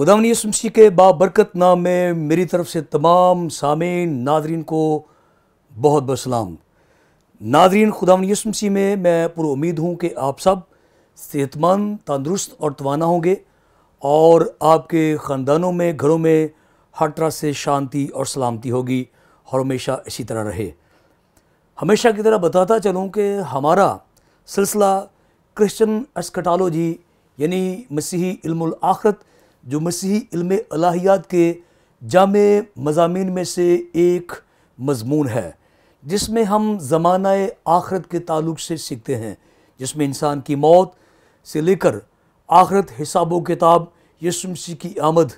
खुदा यसमसी के बाबरकत नाम में मेरी तरफ से तमाम सामीन नादरीन को बहुत सलाम नादरीन खुदा यसमसी में मैं पूरा उम्मीद हूँ कि आप सब सेहतमंद तंदरुस्त और तोाना होंगे और आपके ख़ानदानों में घरों में हर तरह से शांति और सलामती होगी और हमेशा इसी तरह रहे हमेशा की तरह बताता चलूँ कि हमारा सिलसिला क्रिश्चन एस्कटालोजी यानी मसीही आखरत जो मसीही इल्म अलाहियात के जाम मजामी में से एक मजमून है जिसमें हम ज़माना आखरत के ताल्लुक से सीखते हैं जिसमें इंसान की मौत से लेकर आखरत हिसाब व किताब यसुमसी की आमद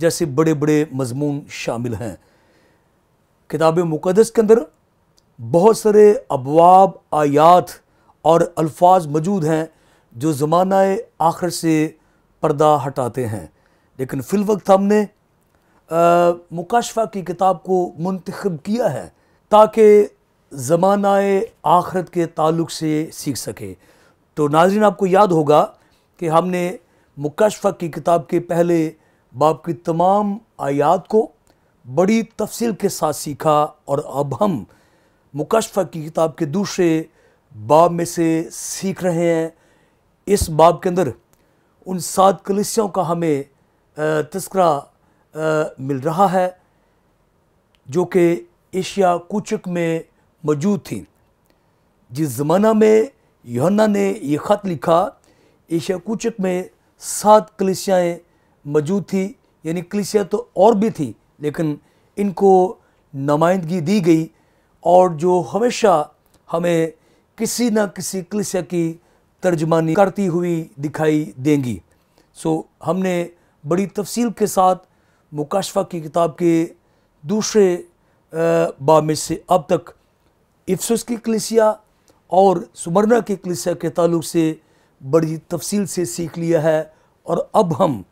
जैसे बड़े बड़े मजमून शामिल हैं किताब मुकदस के अंदर बहुत सारे अबवाब आयात और अल्फाज मौजूद हैं जो ज़माना आखिर से पर्दा हटाते हैं लेकिन फिल वक्त हमने मुकाशफा की किताब को मंतखब किया है ताकि ज़माना आखरत के ताल्लुक से सीख सके तो नाजरन आपको याद होगा कि हमने मुकाशफा की किताब के पहले बाप की तमाम आयात को बड़ी तफसील के साथ सीखा और अब हम मुकाशफा की किताब के दूसरे बाब में से सीख रहे हैं इस बाब के अंदर उन सात कलिसियों का हमें तस्करा मिल रहा है जो कि एशिया कुचक में मौजूद थी जिस ज़माना में योहन्ना ने यह ख़त लिखा एशिया कुचक में सात कलिसियाएँ मौजूद थी यानी कलिसिया तो और भी थी लेकिन इनको नुमाइंदगी दी गई और जो हमेशा हमें किसी न किसी कलिसिया की तर्जमानी करती हुई दिखाई देंगी सो हमने बड़ी तफसील के साथ मुकाशफा की किताब के दूसरे बाब में से अब तक इफ्सुस की कलिसिया और सुमरना की कलिसिया के ताल्लुक से बड़ी तफसील से सीख लिया है और अब हम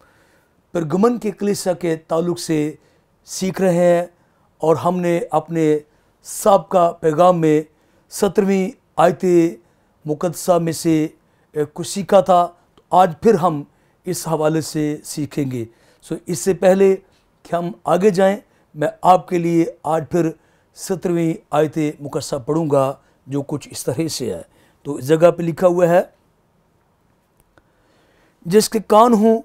परगमन के कलिसिया के ताल्लुक से सीख रहे हैं और हमने अपने सबका का पैगाम में सत्रहवीं आयत मुकदसा में से कुछ सीखा था तो आज फिर हम इस हवाले से सीखेंगे सो इससे पहले कि हम आगे जाएं मैं आपके लिए आज फिर सत्रहवीं आयत मुकस्सा पढ़ूंगा जो कुछ इस तरह से है तो इस जगह पे लिखा हुआ है जिसके कान हूँ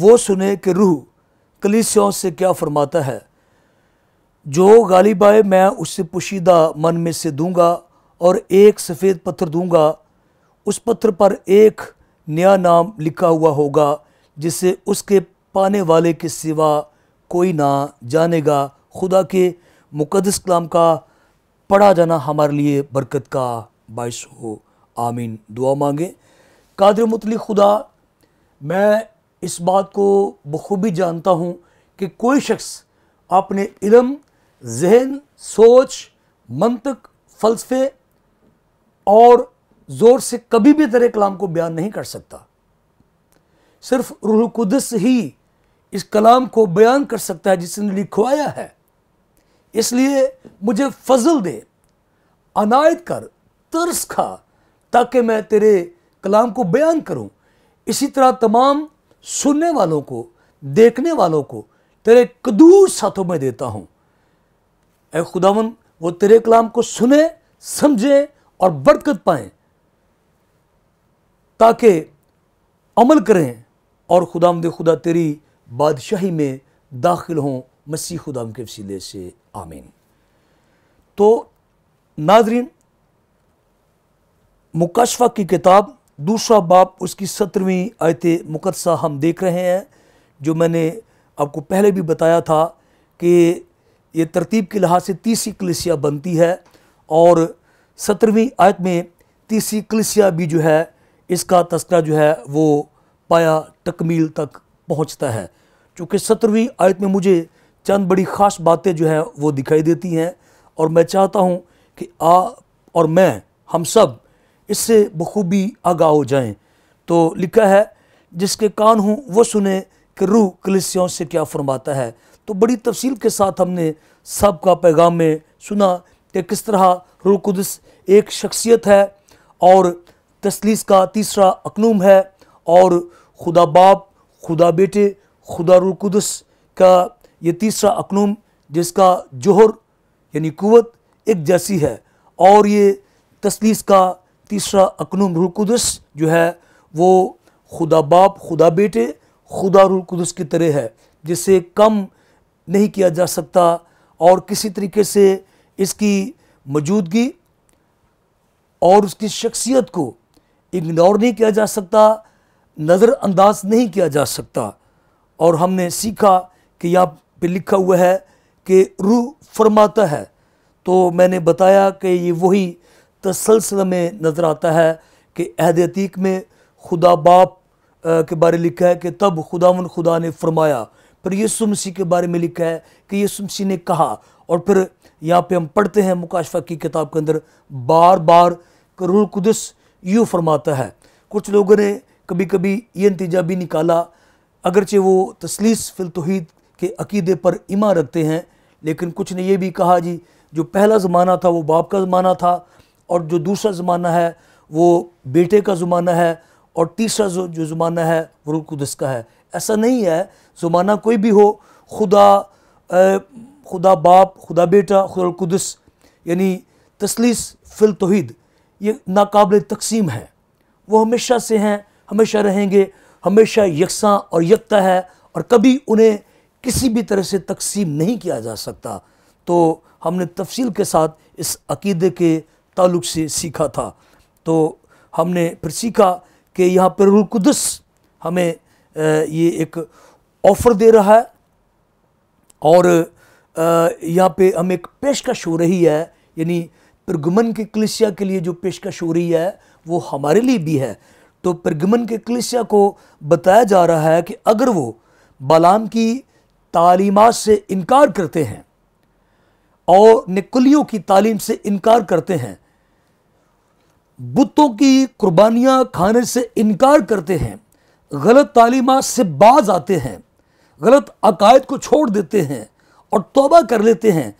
वो सुने कि रूह कलीसियों से क्या फरमाता है जो गालिब आए मैं उससे पुशीदा मन में से दूंगा और एक सफ़ेद पत्थर दूंगा उस पत्थर पर एक नया नाम लिखा हुआ होगा जिसे उसके पाने वाले के सिवा कोई ना जानेगा खुदा के मुकदस कलाम का पढ़ा जाना हमारे लिए बरकत का बायस हो आमीन दुआ मांगे कादर मतली खुदा मैं इस बात को बखूबी जानता हूँ कि कोई शख्स अपने इलम जहन सोच मंतक फ़लसफ़े और ज़ोर से कभी भी दर कलाम को बयान नहीं कर सकता सिर्फ कुदस ही इस कलाम को बयान कर सकता है जिसने लिखवाया है इसलिए मुझे फजल दे अनायत कर तरस खा ताकि मैं तेरे कलाम को बयान करूं इसी तरह तमाम सुनने वालों को देखने वालों को तेरे कदूस साथों में देता हूं ए खुदावन वो तेरे कलाम को सुने समझें और बरकत पाएं ताकि अमल करें और खुदाम खुदा तेरी बादशाही में दाखिल हों मसीह खुदाम के वसीले से आमीन तो नाजरीन मुकाशफा की किताब दूसरा बाप उसकी सत्रहवीं आयत मुकदसा हम देख रहे हैं जो मैंने आपको पहले भी बताया था कि ये तरतीब के लिहाज से तीसरी कलिसिया बनती है और सत्रहवीं आयत में तीसरी कलिसिया भी जो है इसका तस्करा जो है वो पाया तकमील तक पहुँचता है चूँकि सत्रहवीं आयत में मुझे चंद बड़ी ख़ास बातें जो हैं वो दिखाई देती हैं और मैं चाहता हूँ कि आ और मैं हम सब इससे बखूबी आगाह हो जाएं तो लिखा है जिसके कान हूँ वो सुने कि रूह कलिसियों से क्या फरमाता है तो बड़ी तफसील के साथ हमने सब का पैगाम में सुना कि किस तरह रूह कुदस एक शख्सियत है और तसलीस का तीसरा अकनूम है और खुदा बाप खुदा बेटे खुदा रुकुदस का ये तीसरा अकनूम जिसका जोहर यानी कुत एक जैसी है और ये तसलीस का तीसरा अकनूम रुकुदस जो है वो खुदा बाप खुदा बेटे खुदा रुकुदस की तरह है जिसे कम नहीं किया जा सकता और किसी तरीके से इसकी मौजूदगी और उसकी शख्सियत को इग्नोर नहीं किया जा सकता नज़रअंदाज नहीं किया जा सकता और हमने सीखा कि यहाँ पे लिखा हुआ है कि रू फरमाता है तो मैंने बताया कि ये वही तसलसल में नज़र आता है कि अहद में खुदा बाप के बारे लिखा है कि तब खुदा खुदा ने फरमाया फिर यसु के बारे में लिखा है कि यसु ने कहा और फिर यहाँ पे हम पढ़ते हैं मुकाशफा की किताब के अंदर बार बार करूल कुदस यूँ फरमाता है कुछ लोगों ने कभी कभी ये नतीजा भी निकाला अगरचे वो तसलीस फिल तोहद के अकीदे पर इमा रखते हैं लेकिन कुछ ने यह भी कहा जी जो पहला ज़माना था वो बाप का ज़माना था और जो दूसरा ज़माना है वो बेटे का ज़माना है और तीसरा जो जो ज़माना है वो रुकुदस का है ऐसा नहीं है ज़माना कोई भी हो खुदा ए, खुदा बाप खुदा बेटा खुदा कुदस यानी तसलीस फिल तोहद ये नाकबिल तकसीम हैं वो हमेशा से हैं हमेशा रहेंगे हमेशा यकसा और यकता है और कभी उन्हें किसी भी तरह से तकसीम नहीं किया जा सकता तो हमने तफसील के साथ इस अकीदे के ताल्लुक से सीखा था तो हमने फिर सीखा कि यहाँ पर रुलकुदस हमें ये एक ऑफ़र दे रहा है और यहाँ पे हमें एक पेशकश हो रही है यानी प्रगमन के कलिसिया के लिए जो पेशकश हो रही है वो हमारे लिए भी है तो प्रगमन के कलिसिया को बताया जा रहा है कि अगर वो बलाम की तालीमत से इनकार करते हैं और निकलियों की तालीम से इनकार करते हैं बुतों की कुर्बानियां खाने से इनकार करते हैं गलत तालीमा से बाज आते हैं गलत अकायद को छोड़ देते हैं और तोबा कर लेते हैं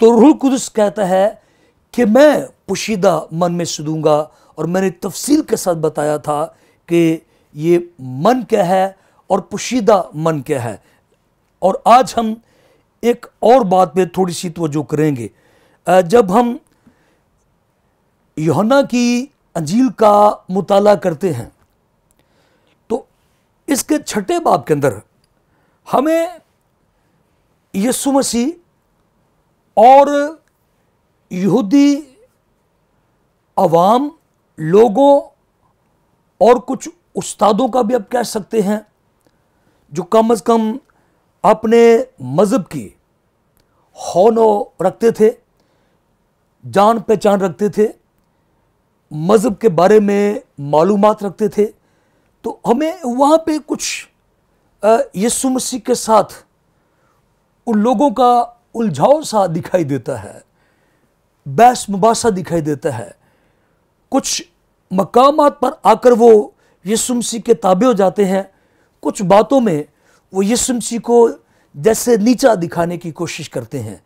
तो रूह कुदस कहता है कि मैं पुशीदा मन में सूदूँगा और मैंने तफसील के साथ बताया था कि ये मन क्या है और पुशीदा मन क्या है और आज हम एक और बात पे थोड़ी सी तवज्जो करेंगे जब हम योहना की अंजील का मुताला करते हैं तो इसके छठे बाब के अंदर हमें यसु मसीह और यहूदी आवाम लोगों और कुछ उस्तादों का भी आप कह सकते हैं जो कम अज़ कम अपने मज़हब की हौनो रखते थे जान पहचान रखते थे मज़हब के बारे में मालूम रखते थे तो हमें वहाँ पे कुछ यसु मसीह के साथ उन लोगों का उलझाव सा दिखाई देता है बहस मुबासा दिखाई देता है कुछ मकाम पर आकर वो यसुमसी के ताबे हो जाते हैं कुछ बातों में वो यसुमसी को जैसे नीचा दिखाने की कोशिश करते हैं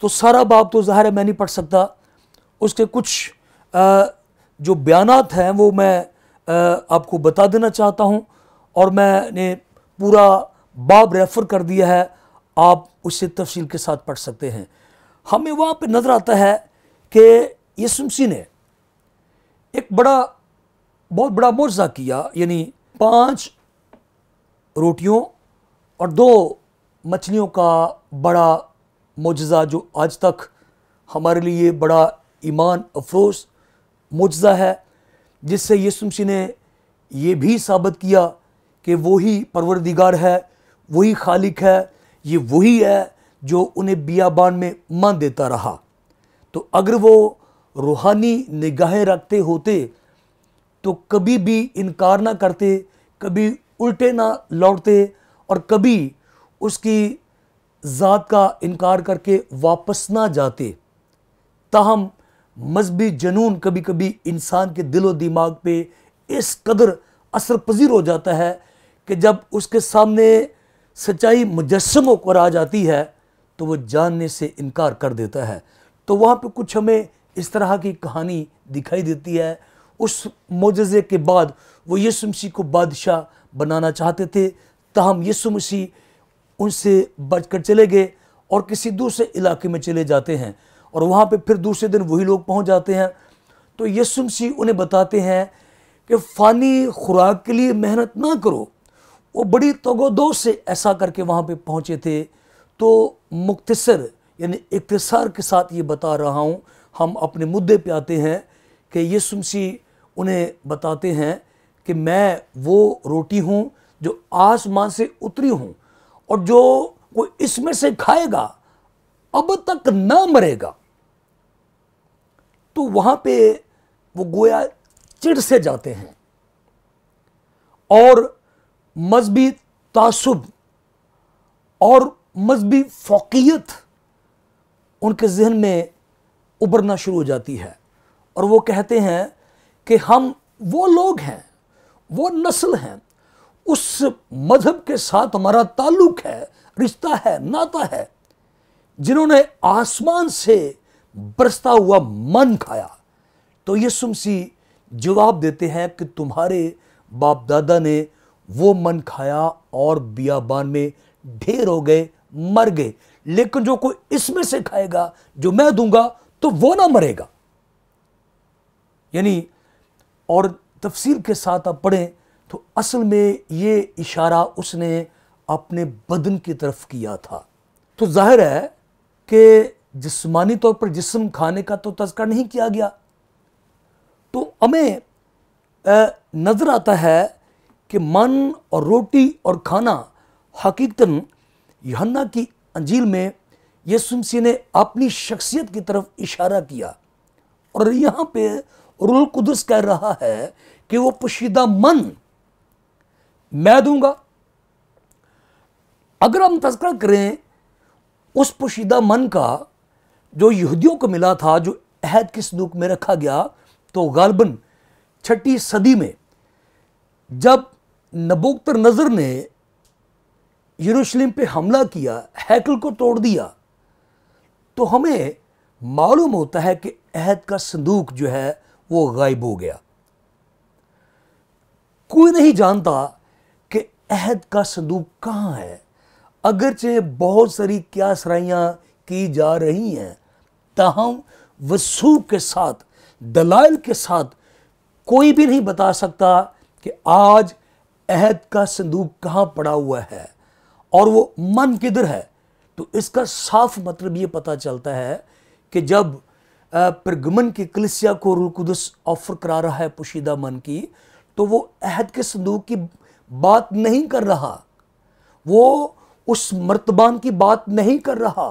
तो सारा बाप तो ज़ाहिर मैं नहीं पढ़ सकता उसके कुछ आ, जो बयान हैं वो मैं आ, आपको बता देना चाहता हूँ और मैंने पूरा बाब रेफ़र कर दिया है आप उससे तफसील के साथ पढ़ सकते हैं हमें वहाँ पर नज़र आता है कि यसुमसी ने एक बड़ा बहुत बड़ा मुआवजा किया यानी पांच रोटियों और दो मछलियों का बड़ा मुजजा जो आज तक हमारे लिए बड़ा ईमान अफरोज मुजजा है जिससे यसुमसी ने ये भी साबित किया कि वही परवरदिगार है वही खालिक है ये वही है जो उन्हें बियाबान में मान देता रहा तो अगर वो रूहानी निगाहें रखते होते तो कभी भी इनकार ना करते कभी उल्टे ना लौटते और कभी उसकी ज़ात का इनकार करके वापस ना जाते ताहम मजहबी जनून कभी कभी इंसान के दिल व दिमाग पे इस कदर असर पजीर हो जाता है कि जब उसके सामने सच्चाई मुजस्म होकर आ जाती है तो वो जानने से इनकार कर देता है तो वहाँ पे कुछ हमें इस तरह की कहानी दिखाई देती है उस मोजे के बाद वो यीशु मसीह को बादशाह बनाना चाहते थे तहम यीशु मसीह उनसे बचकर चले गए और किसी दूसरे इलाके में चले जाते हैं और वहाँ पे फिर दूसरे दिन वही लोग पहुँच जाते हैं तो यीशु मसीह उन्हें बताते हैं कि फ़ानी खुराक के लिए मेहनत ना करो वो बड़ी तगोदो से ऐसा करके वहाँ पे पहुँचे थे तो मुख्तसर यानी इकतसार के साथ ये बता रहा हूँ हम अपने मुद्दे पे आते हैं कि ये सुमसी उन्हें बताते हैं कि मैं वो रोटी हूँ जो आसमान से उतरी हूँ और जो कोई इसमें से खाएगा अब तक ना मरेगा तो वहाँ पे वो गोया चिड़ से जाते हैं और मजहबी तासुब और मजहबी फोकियत उनके जहन में उभरना शुरू हो जाती है और वो कहते हैं कि हम वो लोग हैं वो नस्ल हैं उस मज़हब के साथ हमारा ताल्लुक है रिश्ता है नाता है जिन्होंने आसमान से बरसता हुआ मन खाया तो ये मसीह जवाब देते हैं कि तुम्हारे बाप दादा ने वो मन खाया और बियाबान में ढेर हो गए मर गए लेकिन जो कोई इसमें से खाएगा जो मैं दूंगा तो वो ना मरेगा यानी और तफसील के साथ आप पढ़ें तो असल में ये इशारा उसने अपने बदन की तरफ किया था तो जाहिर है कि जिस्मानी तौर पर जिस्म खाने का तो तस्कर नहीं किया गया तो हमें नज़र आता है कि मन और रोटी और खाना हकीकतन यहन्ना की अंजील में यसु मसीह ने अपनी शख्सियत की तरफ इशारा किया और यहाँ पे रुल कुदस कह रहा है कि वो पोशीदा मन मैं दूंगा अगर हम तस्करा करें उस पोशीदा मन का जो यहूदियों को मिला था जो अहद के सदूक में रखा गया तो गालबन छठी सदी में जब नबोक्तर नज़र ने यरूशलेम पे हमला किया हैकल को तोड़ दिया तो हमें मालूम होता है कि अहद का संदूक जो है वो गायब हो गया कोई नहीं जानता कि अहद का संदूक कहाँ है अगरचे बहुत सारी क्या सराइयाँ की जा रही हैं ताहम वसूख के साथ दलाल के साथ कोई भी नहीं बता सकता कि आज अहद का संदूक कहाँ पड़ा हुआ है और वो मन किधर है तो इसका साफ मतलब ये पता चलता है कि जब प्रगमन की कलिसिया को रुलकुदस ऑफर करा रहा है पोशीदा मन की तो वो अहद के संदूक की बात नहीं कर रहा वो उस मर्तबान की बात नहीं कर रहा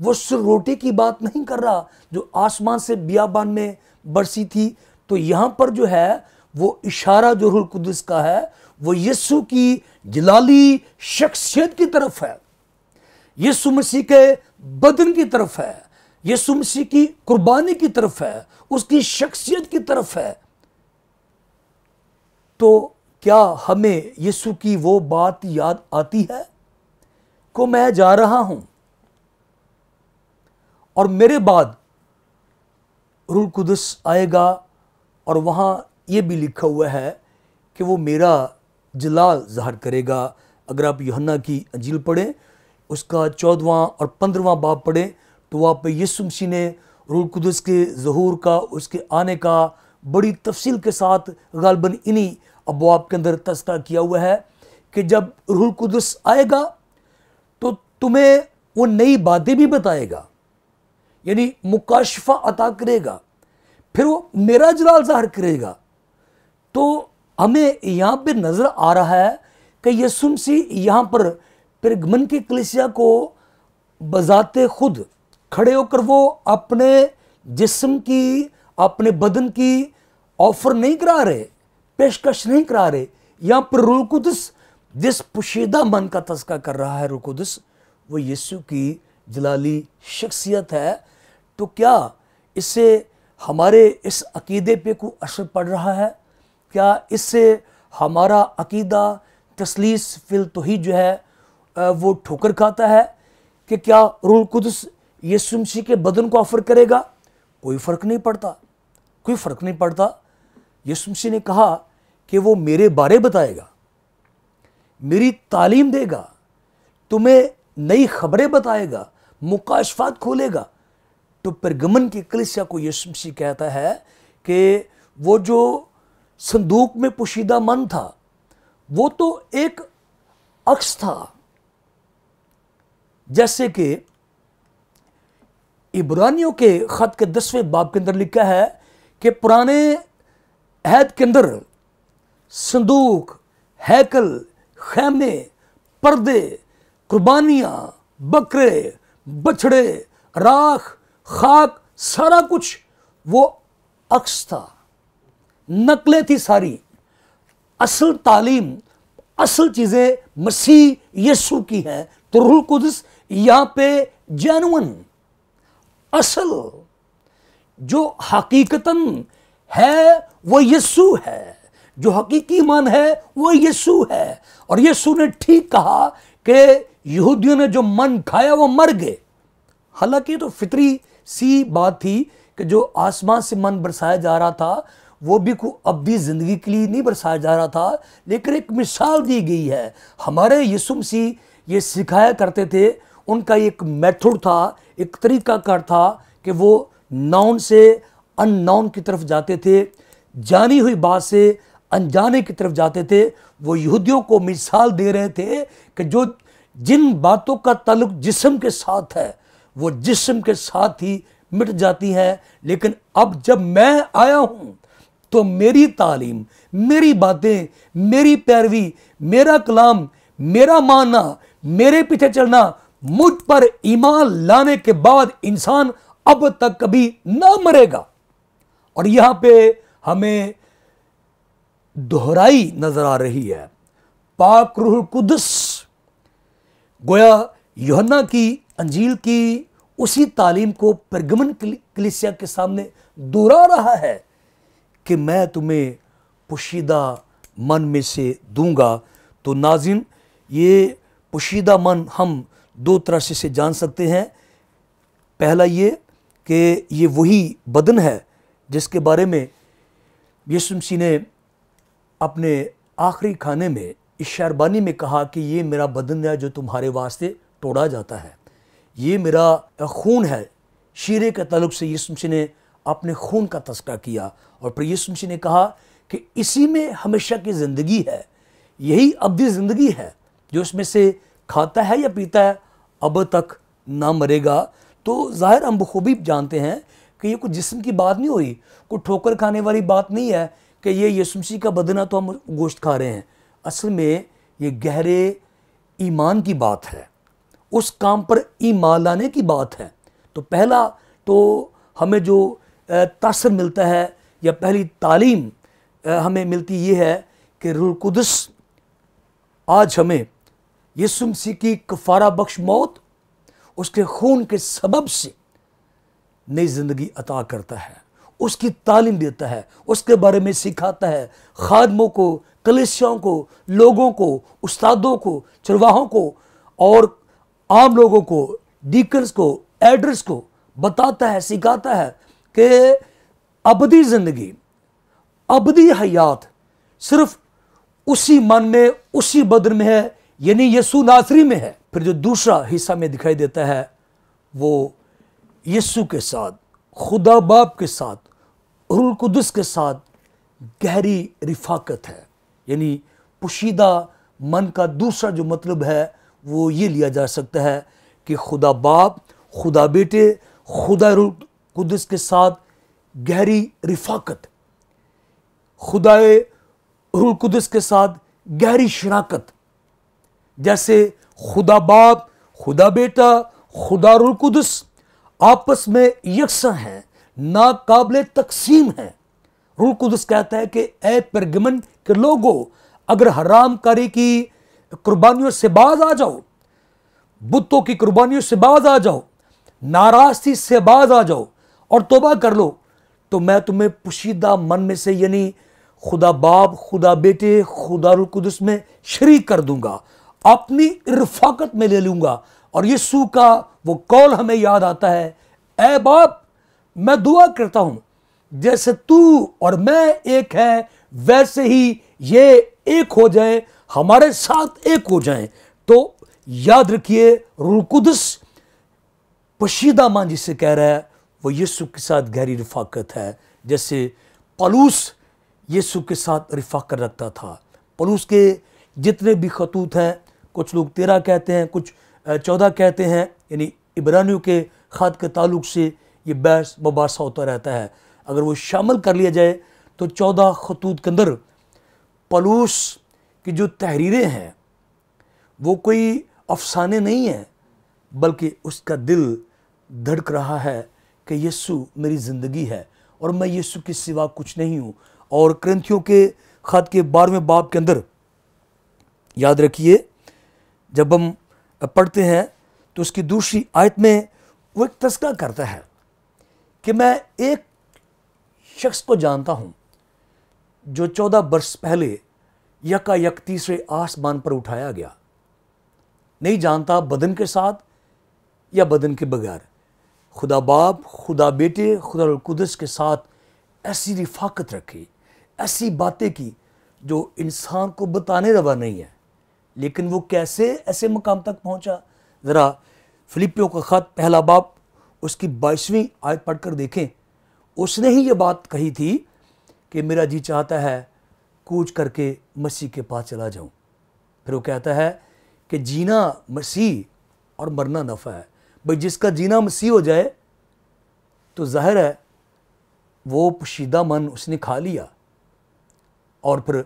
वो उस रोटी की बात नहीं कर रहा जो आसमान से बियाबान में बरसी थी तो यहाँ पर जो है वो इशारा जो रुलकुदस का है वो यीशु की जलाली शख्सियत की तरफ है यीशु मसीह के बदन की तरफ है यीशु मसीह की कुर्बानी की तरफ है उसकी शख्सियत की तरफ है तो क्या हमें यीशु की वो बात याद आती है को मैं जा रहा हूं और मेरे बाद रूल कुदस आएगा और वहां ये भी लिखा हुआ है कि वो मेरा जलाल ज़ाहर करेगा अगर आप योहन्ना की अंजील पढ़ें उसका चौदवा और पंद्रवा बाप पढ़ें तो आप यीशु मसीह ने रूल कुदस के जहूर का उसके आने का बड़ी तफसील के साथ गालबन इन्हीं अबवाब के अंदर तस्ता किया हुआ है कि जब रूहुल कुदस आएगा तो तुम्हें वो नई बातें भी बताएगा यानी मुकाशफा अता करेगा फिर वो मेरा जलाल ज़ाहर करेगा तो हमें यहाँ पर नज़र आ रहा है कि यसु सी यहाँ पर प्रगमन की कलिसिया को बजाते खुद खड़े होकर वो अपने जिस्म की अपने बदन की ऑफर नहीं करा रहे पेशकश नहीं करा रहे यहाँ पर रुलकुदस जिस पुशीदा मन का तस्का कर रहा है रुलकुदस वो यीशु की जलाली शख्सियत है तो क्या इससे हमारे इस अकीदे पे कोई असर पड़ रहा है क्या इससे हमारा अकीदा तसलीस फिल ही जो है वो ठोकर खाता है कि क्या रूल कुदस यसु के बदन को ऑफ़र करेगा कोई फ़र्क नहीं पड़ता कोई फ़र्क नहीं पड़ता यसु ने कहा कि वो मेरे बारे बताएगा मेरी तालीम देगा तुम्हें नई खबरें बताएगा मुकाशफात खोलेगा तो परगमन की कलिसिया को यसु कहता है कि वो जो संदूक में पोशीदा मन था वो तो एक अक्स था जैसे कि इब्रानियों के ख़त के दसवें बाब के अंदर लिखा है कि पुराने हैद के अंदर संदूक हैकल खैमे पर्दे कुर्बानियाँ बकरे बछड़े राख खाक सारा कुछ वो अक्स था नकलें थी सारी असल तालीम असल चीज़ें मसीह यसु की हैं तो रुल कुदस यहाँ पे जैनवन असल जो हकीकता है वो यसु है जो हकीकी मान है वो यसु है और यसु ने ठीक कहा कि यहूदियों ने जो मन खाया वो मर गए हालांकि तो फितरी सी बात थी कि जो आसमान से मन बरसाया जा रहा था वो भी को अब भी ज़िंदगी के लिए नहीं बरसाया जा रहा था लेकिन एक मिसाल दी गई है हमारे यीशु मसीह ये सिखाया करते थे उनका एक मेथड था एक तरीकाकार था कि वो नाउन से अननाउन की तरफ जाते थे जानी हुई बात से अनजाने की तरफ जाते थे वो यहूदियों को मिसाल दे रहे थे कि जो जिन बातों का ताल्लुक जिस्म के साथ है वो जिस्म के साथ ही मिट जाती है लेकिन अब जब मैं आया हूँ तो मेरी तालीम मेरी बातें मेरी पैरवी मेरा कलाम मेरा मानना मेरे पीछे चलना मुझ पर ईमान लाने के बाद इंसान अब तक कभी ना मरेगा और यहां पे हमें दोहराई नजर आ रही है पाक रूह कुदस गोया योहन्ना की अंजील की उसी तालीम को प्रगमन कलिसिया के सामने दोहरा रहा है कि मैं तुम्हें पोशीदा मन में से दूंगा तो नाजिन ये पोशीदा मन हम दो तरह से, से जान सकते हैं पहला ये कि ये वही बदन है जिसके बारे में यसुमसी ने अपने आखिरी खाने में इस शेरबानी में कहा कि ये मेरा बदन है जो तुम्हारे वास्ते तोड़ा जाता है ये मेरा खून है शीरे के तलुक से यसुमसी ने अपने खून का तस्करा किया और प्रिय ने कहा कि इसी में हमेशा की ज़िंदगी है यही अवधि ज़िंदगी है जो इसमें से खाता है या पीता है अब तक ना मरेगा तो ज़ाहिर हम बखूबी जानते हैं कि ये कुछ जिस्म की बात नहीं हुई कोई ठोकर खाने वाली बात नहीं है कि ये यीशु का बदना तो हम गोश्त खा रहे हैं असल में ये गहरे ईमान की बात है उस काम पर ईमान लाने की बात है तो पहला तो हमें जो तासर मिलता है या पहली तालीम हमें मिलती ये है कि रुलकुदस आज हमें यसु मसीह की कफारा बख्श मौत उसके खून के सबब से नई ज़िंदगी अता करता है उसकी तालीम देता है उसके बारे में सिखाता है खादमों को कलिसियाओं को लोगों को उस्तादों को चरवाहों को और आम लोगों को डीकर्स को एड्रेस को बताता है सिखाता है कि अबदी ज़िंदगी अबदी हयात सिर्फ उसी मन में उसी बदन में है यानी यसु नासरी में है फिर जो दूसरा हिस्सा में दिखाई देता है वो यसु के साथ खुदा बाप के साथ रुलकुदस के साथ गहरी रिफाकत है यानी पुशीदा मन का दूसरा जो मतलब है वो ये लिया जा सकता है कि खुदा बाप खुदा बेटे खुदा कुदस के साथ गहरी रिफाकत खुदाए कुदस के साथ गहरी शराकत जैसे खुदा बाप खुदा बेटा खुदा कुदस आपस में यकसा हैं नाकबिल तकसीम है रूल कुदस कहता है कि ए परगमन के लोगों अगर हराम कारी की कुर्बानियों से बाज आ जाओ बुतों की कुर्बानियों से बाज आ जाओ नाराजगी से बाज आ जाओ और तोबा कर लो तो मैं तुम्हें पुशीदा मन में से यानी खुदा बाप खुदा बेटे खुदा रुकुदस में शरीक कर दूंगा अपनी इरफाकत में ले लूंगा और यीशु का वो कौल हमें याद आता है ए बाप मैं दुआ करता हूं जैसे तू और मैं एक है वैसे ही ये एक हो जाए हमारे साथ एक हो जाए तो याद रखिए रुकुदस पशीदा मां जिसे कह रहा है वो यीशु के साथ गहरी रफाकत है जैसे पलूस यीशु के साथ रफाकत रखता था पलूस के जितने भी खतूत हैं कुछ लोग तेरह कहते हैं कुछ चौदह कहते हैं यानी इब्रानियों के खात के ताल्लुक से ये बहस मुबासा होता रहता है अगर वो शामिल कर लिया जाए तो चौदह खतूत के अंदर पलूस की जो तहरीरें हैं वो कोई अफसाने नहीं हैं बल्कि उसका दिल धड़क रहा है कि यीशु मेरी ज़िंदगी है और मैं यीशु के सिवा कुछ नहीं हूँ और क्रंथियों के खत के बारहवें बाप के अंदर याद रखिए जब हम पढ़ते हैं तो उसकी दूसरी आयत में वो एक तस्करा करता है कि मैं एक शख्स को जानता हूँ जो चौदह वर्ष पहले यका यक तीसरे आसमान पर उठाया गया नहीं जानता बदन के साथ या बदन के बगैर खुदा बाप खुदा बेटे खुदा कुदस के साथ ऐसी रिफाकत रखी ऐसी बातें की जो इंसान को बताने रवा नहीं है लेकिन वो कैसे ऐसे मकाम तक पहुंचा ज़रा फिलिपियो का ख़त पहला बाप उसकी बाईसवीं आयत पढ़कर देखें उसने ही ये बात कही थी कि मेरा जी चाहता है कूच करके मसीह के पास चला जाऊं फिर वो कहता है कि जीना मसीह और मरना नफ़ा है भाई जिसका जीना मसीह हो जाए तो जाहिर है वो पोशीदा मन उसने खा लिया और फिर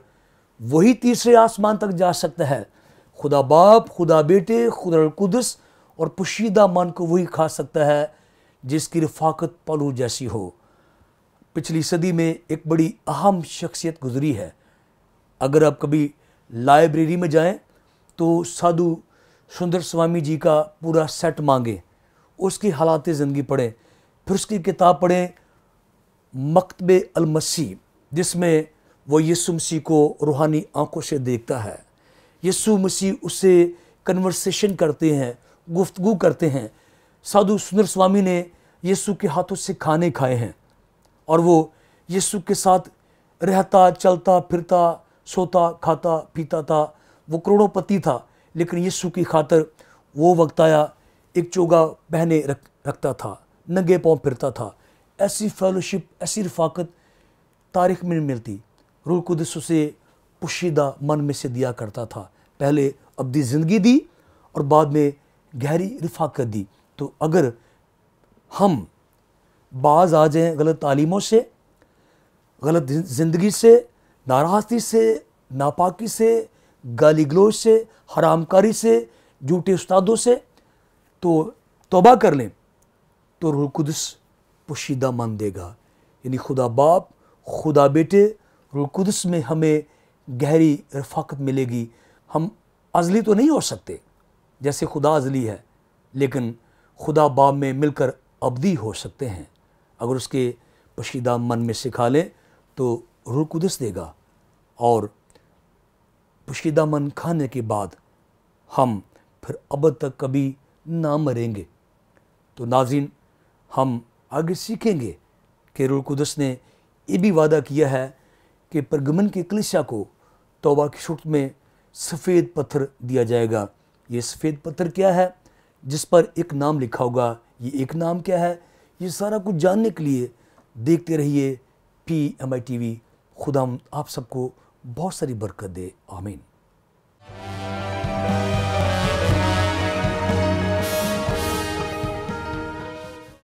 वही तीसरे आसमान तक जा सकता है खुदा बाप खुदा बेटे खुदा कुदस और पोशीदा मन को वही खा सकता है जिसकी रफाकत पलू जैसी हो पिछली सदी में एक बड़ी अहम शख्सियत गुजरी है अगर आप कभी लाइब्रेरी में जाएं तो साधु सुंदर स्वामी जी का पूरा सेट मांगे उसकी हालात ज़िंदगी पढ़ें फिर उसकी किताब पढ़ें मकतब अलमसी जिसमें वो यसु मसीह को रूहानी आंखों से देखता है यसु मसीह उससे कन्वर्सेशन करते हैं गुफ्तगु करते हैं साधु सुंदर स्वामी ने यसु के हाथों से खाने खाए हैं और वो यसु के साथ रहता चलता फिरता सोता खाता पीता था वो करोड़ोंपति था लेकिन यीशु की खातर वो वक्त आया एक चोगा पहने रख रखता था नंगे पाँव फिरता था ऐसी फेलोशिप ऐसी रफाकत तारीख में नहीं मिलती रूह कुदस उसे पुशीदा मन में से दिया करता था पहले अबदी ज़िंदगी दी और बाद में गहरी रफाकत दी तो अगर हम बाज आ जाएं गलत तालीमों से गलत ज़िंदगी से नाराज़गी से नापाकी से गाली गलोज से हरामकारी से झूठे उस्तादों से तो तोबा कर लें तो रुलकुदस पोशीदा मान देगा यानी खुदा बाप खुदा बेटे रुलकुदस में हमें गहरी रफाकत मिलेगी हम अजली तो नहीं हो सकते जैसे खुदा अजली है लेकिन खुदा बाप में मिलकर अबदी हो सकते हैं अगर उसके पशीदा मन में सिखा लें तो रूह देगा और पुशीदा मन खाने के बाद हम फिर अब तक कभी ना मरेंगे तो नाजिन हम आगे सीखेंगे कि रुलकुदस ने ये भी वादा किया है कि प्रगमन की कलिशा को तोबा की शुट में सफ़ेद पत्थर दिया जाएगा ये सफ़ेद पत्थर क्या है जिस पर एक नाम लिखा होगा ये एक नाम क्या है ये सारा कुछ जानने के लिए देखते रहिए P M I T V खुदा आप सबको बहुत सारी बरकत दे आमीन